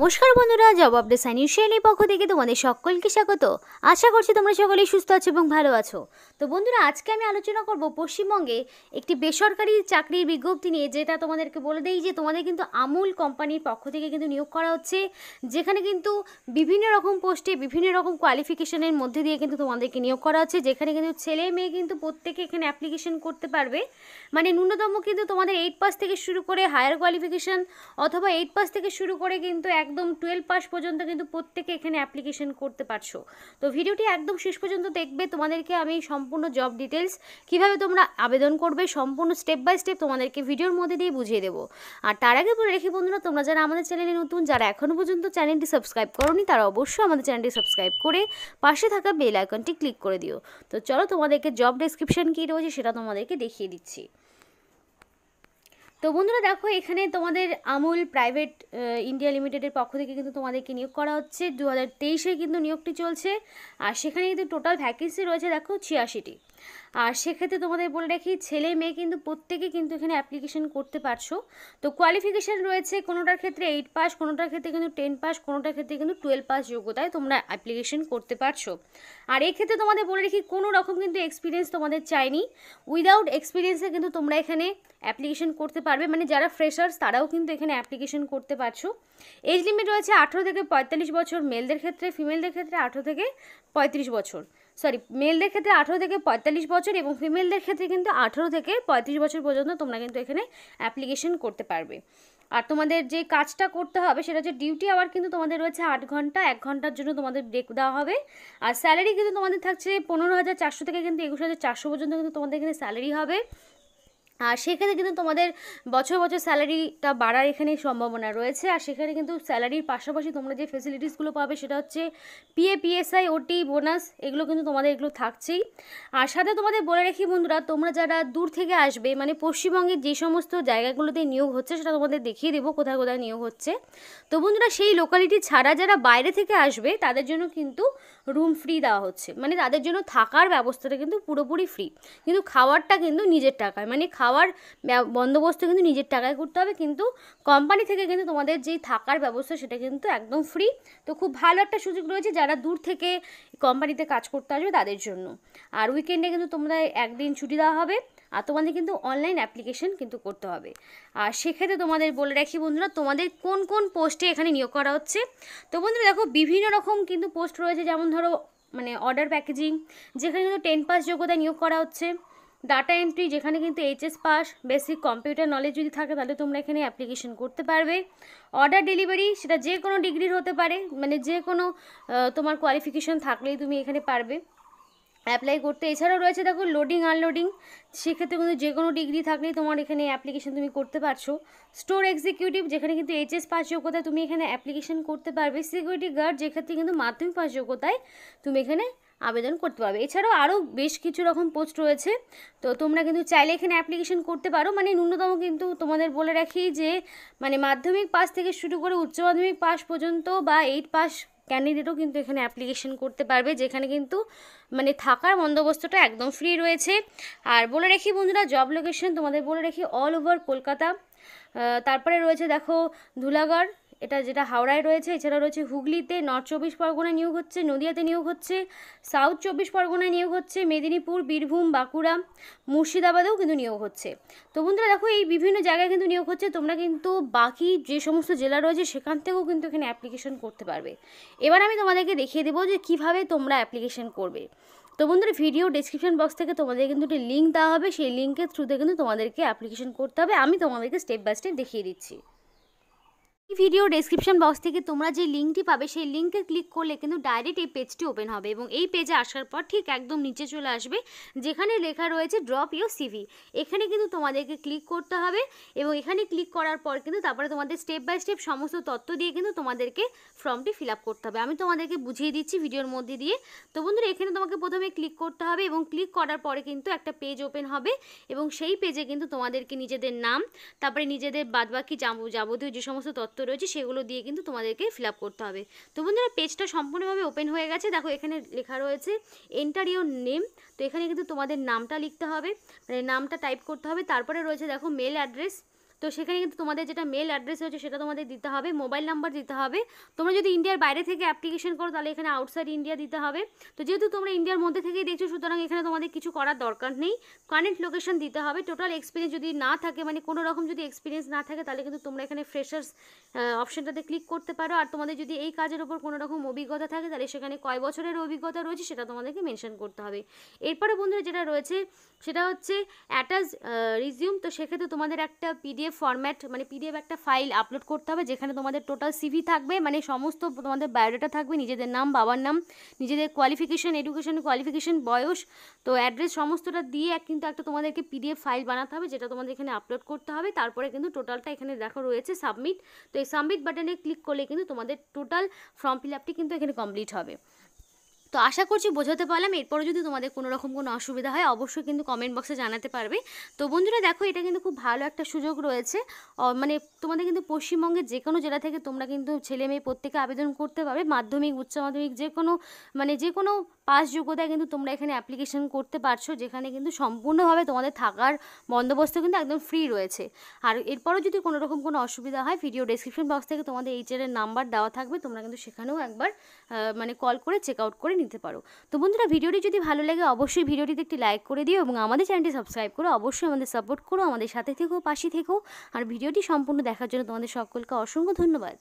নমস্কার বন্ধুরা জবাব ডেসাইন ইউশিয়ালের পক্ষ থেকে তোমাদের সকলকে স্বাগত আশা করছি তোমরা সকলে সুস্থ আছো এবং ভালো আছো তো বন্ধুরা আজকে আমি আলোচনা করব পশ্চিমবঙ্গে একটি বেসরকারি চাকরির বিজ্ঞপ্তি নিয়ে যেটা তোমাদেরকে বলে দেই যে তোমাদের কিন্তু আমূল কোম্পানির পক্ষ থেকে কিন্তু নিয়োগ করা হচ্ছে যেখানে কিন্তু বিভিন্ন রকম পোস্টে বিভিন্ন রকম কোয়ালিফিকেশনের মধ্যে দিয়ে কিন্তু তোমাদেরকে নিয়োগ করা হচ্ছে যেখানে কিন্তু ছেলে মেয়ে কিন্তু প্রত্যেকে এখানে অ্যাপ্লিকেশন করতে পারবে মানে ন্যূনতম কিন্তু তোমাদের এইট পাস থেকে শুরু করে হায়ার কোয়ালিফিকেশন অথবা এইট পাস থেকে শুরু করে কিন্তু এক একদম টুয়েলভ পাস পর্যন্ত কিন্তু প্রত্যেকে এখানে অ্যাপ্লিকেশন করতে পারছো তো ভিডিওটি একদম শেষ পর্যন্ত দেখবে তোমাদেরকে আমি সম্পূর্ণ জব ডিটেলস কিভাবে তোমরা আবেদন করবে সম্পূর্ণ স্টেপ বাই স্টেপ তোমাদেরকে ভিডিওর মধ্যে দিয়ে বুঝিয়ে দেবো আর তার আগে বলে রেখে বন্ধুরা তোমরা যারা আমাদের চ্যানেলে নতুন যারা এখনও পর্যন্ত চ্যানেলটি সাবস্ক্রাইব করোনি তারা অবশ্যই আমাদের চ্যানেলটি সাবস্ক্রাইব করে পাশে থাকা বেল আইকনটি ক্লিক করে দিও তো চলো তোমাদেরকে জব ডেসক্রিপশন কী রয়েছে সেটা তোমাদেরকে দেখিয়ে দিচ্ছি তো বন্ধুরা দেখো এখানে তোমাদের আমুল প্রাইভেট ইন্ডিয়া লিমিটেডের পক্ষ থেকে কিন্তু তোমাদেরকে নিয়োগ করা হচ্ছে দু হাজার কিন্তু নিয়োগটি চলছে আর সেখানে কিন্তু টোটাল ভ্যাকেন্সি রয়েছে দেখো ছিয়াশিটি আর সেক্ষেত্রে তোমাদের বলে রাখি ছেলে মেয়ে কিন্তু প্রত্যেকে কিন্তু এখানে অ্যাপ্লিকেশন করতে পারছো তো কোয়ালিফিকেশান রয়েছে কোনোটার ক্ষেত্রে এইট পাস কোনোটার ক্ষেত্রে কিন্তু টেন পাস কোনোটার ক্ষেত্রে কিন্তু টুয়েলভ পাস যোগ্যতায় তোমরা অ্যাপ্লিকেশন করতে পারছো আর এক্ষেত্রে তোমাদের বলে রাখি কোনো রকম কিন্তু এক্সপিরিয়েন্স তোমাদের চাইনি উইদাউট এক্সপিরিয়েন্সে কিন্তু তোমরা এখানে অ্যাপ্লিকেশন করতে পারবে মানে যারা ফ্রেশার্স তারাও কিন্তু এখানে অ্যাপ্লিকেশন করতে পারছো এজ লিমিট রয়েছে আঠেরো থেকে পঁয়তাল্লিশ বছর মেলদের ক্ষেত্রে ফিমেলদের ক্ষেত্রে আঠেরো থেকে পঁয়ত্রিশ বছর সরি মেলদের ক্ষেত্রে আঠেরো থেকে পঁয়তাল্লিশ বছর এবং ফিমেলদের ক্ষেত্রে কিন্তু আঠেরো থেকে পঁয়ত্রিশ বছর পর্যন্ত তোমরা কিন্তু এখানে অ্যাপ্লিকেশন করতে পারবে আর তোমাদের যে কাজটা করতে হবে সেটা হচ্ছে ডিউটি আওয়ার কিন্তু তোমাদের রয়েছে আট ঘন্টা এক ঘন্টার জন্য তোমাদের ব্রেক দেওয়া হবে আর স্যালারি কিন্তু তোমাদের থাকছে পনেরো হাজার চারশো থেকে কিন্তু একুশ হাজার চারশো পর্যন্ত কিন্তু তোমাদের এখানে স্যালারি হবে আর সেক্ষেত্রে কিন্তু তোমাদের বছর বছর স্যালারিটা বাড়ার এখানে সম্ভাবনা রয়েছে আর সেখানে কিন্তু স্যালারির পাশাপাশি তোমরা যে ফেসিলিটিসগুলো পাবে সেটা হচ্ছে পিএ পিএসআই ওটি বোনাস এগুলো কিন্তু তোমাদের এগুলো থাকছেই আর সাথে তোমাদের বলে রাখি বন্ধুরা তোমরা যারা দূর থেকে আসবে মানে পশ্চিমবঙ্গের যে সমস্ত জায়গাগুলোতে নিয়োগ হচ্ছে সেটা তোমাদের দেখিয়ে দেবো কোথায় কোথায় নিয়োগ হচ্ছে তো বন্ধুরা সেই লোকালিটি ছাড়া যারা বাইরে থেকে আসবে তাদের জন্য কিন্তু রুম ফ্রি দেওয়া হচ্ছে মানে তাদের জন্য থাকার ব্যবস্থাটা কিন্তু পুরোপুরি ফ্রি কিন্তু খাওয়ারটা কিন্তু নিজের টাকায় মানে খাওয়ার বন্দোবস্ত কিন্তু নিজের টাকায় করতে হবে কিন্তু কোম্পানি থেকে কিন্তু তোমাদের যেই থাকার ব্যবস্থা সেটা কিন্তু একদম ফ্রি তো খুব ভালো একটা সুযোগ রয়েছে যারা দূর থেকে কোম্পানিতে কাজ করতে আসবে তাদের জন্য আর উইকেন্ডে কিন্তু তোমরা একদিন ছুটি দেওয়া হবে আর তোমাদের কিন্তু অনলাইন অ্যাপ্লিকেশন কিন্তু করতে হবে আর সেক্ষেত্রে তোমাদের বলে রাখি বন্ধুরা তোমাদের কোন কোন পোস্টে এখানে নিয়োগ করা হচ্ছে তো বন্ধুরা দেখো বিভিন্ন রকম কিন্তু পোস্ট রয়েছে যেমন ধরো মানে অর্ডার প্যাকেজিং যেখানে কিন্তু টেন পাস যোগ্যতা নিয়োগ করা হচ্ছে ডাটা এন্ট্রি যেখানে কিন্তু HS pass basic computer knowledge যদি থাকে তাহলে তোমরা এখানে অ্যাপ্লিকেশন করতে পারবে অর্ডার ডেলিভারি সেটা যে কোনো ডিগ্রির হতে পারে মানে যে কোনো তোমার কোয়ালিফিকেশন থাকলেই তুমি এখানে পারবে অ্যাপ্লাই করতে এছাড়াও রয়েছে দেখো লোডিং আনলোডিং সেক্ষেত্রে কিন্তু যে কোনো ডিগ্রি থাকলেই তোমার এখানে অ্যাপ্লিকেশন তুমি করতে পারছো স্টোর এক্সিকিউটিভ যেখানে কিন্তু এইচএস পাস যোগ্যতায় তুমি এখানে অ্যাপ্লিকেশন করতে পারবে সিকিউরিটি গার্ড যেক্ষেত্রে কিন্তু মাধ্যমিক পাস যোগ্যতায় তুমি এখানে আবেদন করতে পারবে এছাড়াও আরও বেশ কিছু রকম পোস্ট রয়েছে তো তোমরা কিন্তু চাইলে এখানে অ্যাপ্লিকেশন করতে পারো মানে ন্যূনতম কিন্তু তোমাদের বলে রাখি যে মানে মাধ্যমিক পাস থেকে শুরু করে উচ্চ মাধ্যমিক পাস পর্যন্ত বা এইট পাস ক্যান্ডিডেটও কিন্তু এখানে অ্যাপ্লিকেশন করতে পারবে যেখানে কিন্তু মানে থাকার বন্দোবস্তটা একদম ফ্রি রয়েছে আর বলে রাখি বন্ধুরা জব লোকেশন তোমাদের বলে রাখি অল ওভার কলকাতা তারপরে রয়েছে দেখো ধুলাগড় এটা যেটা হাওড়ায় রয়েছে এছাড়া রয়েছে হুগলিতে নর্থ চব্বিশ পরগনায় নিয়োগ হচ্ছে নদিয়াতে নিয়োগ হচ্ছে সাউথ চব্বিশ পরগনায় নিয়োগ হচ্ছে মেদিনীপুর বীরভূম বাঁকুড়া মুর্শিদাবাদেও কিন্তু নিয়োগ হচ্ছে তো বন্ধুরা দেখো এই বিভিন্ন জায়গায় কিন্তু নিয়োগ হচ্ছে তোমরা কিন্তু বাকি যে সমস্ত জেলা রয়েছে সেখান থেকেও কিন্তু এখানে অ্যাপ্লিকেশন করতে পারবে এবার আমি তোমাদেরকে দেখিয়ে দেবো যে কিভাবে তোমরা অ্যাপ্লিকেশন করবে তো বন্ধুরা ভিডিও ডিসক্রিপশন বক্স থেকে তোমাদের কিন্তু একটি লিঙ্ক দেওয়া হবে সেই লিঙ্কের থ্রুতে কিন্তু তোমাদেরকে অ্যাপ্লিকেশন করতে হবে আমি তোমাদেরকে স্টেপ বাই স্টেপ দেখিয়ে দিচ্ছি ভিডিও ডেসক্রিপশন বক্স থেকে তোমরা যে লিঙ্কটি পাবে সেই লিঙ্কে ক্লিক করলে কিন্তু ডাইরেক্ট এই পেজটি ওপেন হবে এবং এই পেজে আসার পর ঠিক একদম নিচে চলে আসবে যেখানে লেখা রয়েছে ড্রপ ইউর সিভি এখানে কিন্তু তোমাদেরকে ক্লিক করতে হবে এবং এখানে ক্লিক করার পর কিন্তু তারপরে তোমাদের স্টেপ বাই স্টেপ সমস্ত তথ্য দিয়ে কিন্তু তোমাদেরকে ফর্মটি ফিল করতে হবে আমি তোমাদেরকে বুঝিয়ে দিচ্ছি ভিডিওর মধ্যে দিয়ে তো বন্ধুরা এখানে তোমাকে প্রথমে ক্লিক করতে হবে এবং ক্লিক করার পরে কিন্তু একটা পেজ ওপেন হবে এবং সেই পেজে কিন্তু তোমাদেরকে নিজেদের নাম তারপরে নিজেদের বাদবাকি যাবতীয় যে সমস্ত তথ্য শর্ত রয়েছে সেগুলো দিয়ে কিন্তু তোমাদেরকে ফিল করতে হবে তো বন্ধুরা পেজটা সম্পূর্ণভাবে ওপেন হয়ে গেছে দেখো এখানে লেখা রয়েছে এন্টার ইউর নেম তো এখানে কিন্তু তোমাদের নামটা লিখতে হবে মানে নামটা টাইপ করতে হবে তারপরে রয়েছে দেখো মেল অ্যাড্রেস তো সেখানে কিন্তু তোমাদের যেটা মেল অ্যাড্রেস রয়েছে সেটা তোমাদের দিতে হবে মোবাইল নাম্বার দিতে হবে তোমরা যদি ইন্ডিয়ার বাইরে থেকে অ্যাপ্লিকেশন করো তাহলে এখানে আউটসাইড ইন্ডিয়া দিতে হবে তো যেহেতু তোমরা ইন্ডিয়ার মধ্যে থেকেই দেখছো সুতরাং এখানে তোমাদের কিছু করার দরকার নেই কারেন্ট লোকেশন দিতে হবে টোটাল এক্সপিরিয়েন্স যদি না থাকে মানে কোনো রকম যদি এক্সপিরিয়েন্স না থাকে তাহলে কিন্তু তোমরা এখানে ফ্রেশার্স অপশানটাতে ক্লিক করতে পারো আর তোমাদের যদি এই কাজের ওপর কোনো রকম অভিজ্ঞতা থাকে তাহলে সেখানে কয় বছরের অভিজ্ঞতা রয়েছে সেটা তোমাদেরকে মেনশন করতে হবে এরপরে বন্ধুরা যেটা রয়েছে সেটা হচ্ছে অ্যাটাজ রিজিউম তো সেক্ষেত্রে তোমাদের একটা পিডিএফ পিডিএফ ফর্ম্যাট মানে পিডিএফ একটা ফাইল আপলোড করতে হবে যেখানে তোমাদের টোটাল সিভি থাকবে মানে সমস্ত তোমাদের বায়োডাটা থাকবে নিজেদের নাম বাবার নাম নিজেদের কোয়ালিফিকেশান এডুকেশন কোয়ালিফিকেশান বয়স তো অ্যাড্রেস সমস্তটা দিয়ে কিন্তু একটা তোমাদেরকে পিডিএফ ফাইল বানাতে হবে যেটা তোমাদের এখানে আপলোড করতে হবে তারপরে কিন্তু টোটালটা এখানে দেখো রয়েছে সাবমিট তো এই সাবমিট বাটনে ক্লিক করলে কিন্তু তোমাদের টোটাল ফর্ম ফিল আপটি কিন্তু এখানে কমপ্লিট হবে তো আশা করছি বোঝাতে পারলাম এরপরে যদি তোমাদের কোনো রকম কোনো অসুবিধা হয় অবশ্যই কিন্তু কমেন্ট বক্সে জানাতে পারবে তো বন্ধুরা দেখো এটা কিন্তু খুব ভালো একটা সুযোগ রয়েছে মানে তোমাদের কিন্তু পশ্চিমবঙ্গের যে কোনো জেলা থেকে তোমরা কিন্তু ছেলে মেয়ে প্রত্যেকে আবেদন করতে পারবে মাধ্যমিক উচ্চ মাধ্যমিক যে কোনো মানে যে কোনো পাস যোগ্যতায় কিন্তু তোমরা এখানে অ্যাপ্লিকেশন করতে পারছো যেখানে কিন্তু সম্পূর্ণভাবে তোমাদের থাকার বন্দোবস্ত কিন্তু একদম ফ্রি রয়েছে আর এরপরও যদি কোনো রকম কোনো অসুবিধা হয় ভিডিও ডিসক্রিপশন বক্স থেকে তোমাদের এইচআরের নাম্বার দেওয়া থাকবে তোমরা কিন্তু সেখানেও একবার মানে কল করে চেক আউট করে নিতে পারো তো বন্ধুরা ভিডিওটি যদি ভালো লাগে অবশ্যই ভিডিওটিতে একটি লাইক করে দিও এবং আমাদের চ্যানেলটি সাবস্ক্রাইব করো অবশ্যই আমাদের সাপোর্ট করো আমাদের সাথে থেকেও পাশে থেকেও আর ভিডিওটি সম্পূর্ণ দেখার জন্য তোমাদের সকলকে অসংখ্য ধন্যবাদ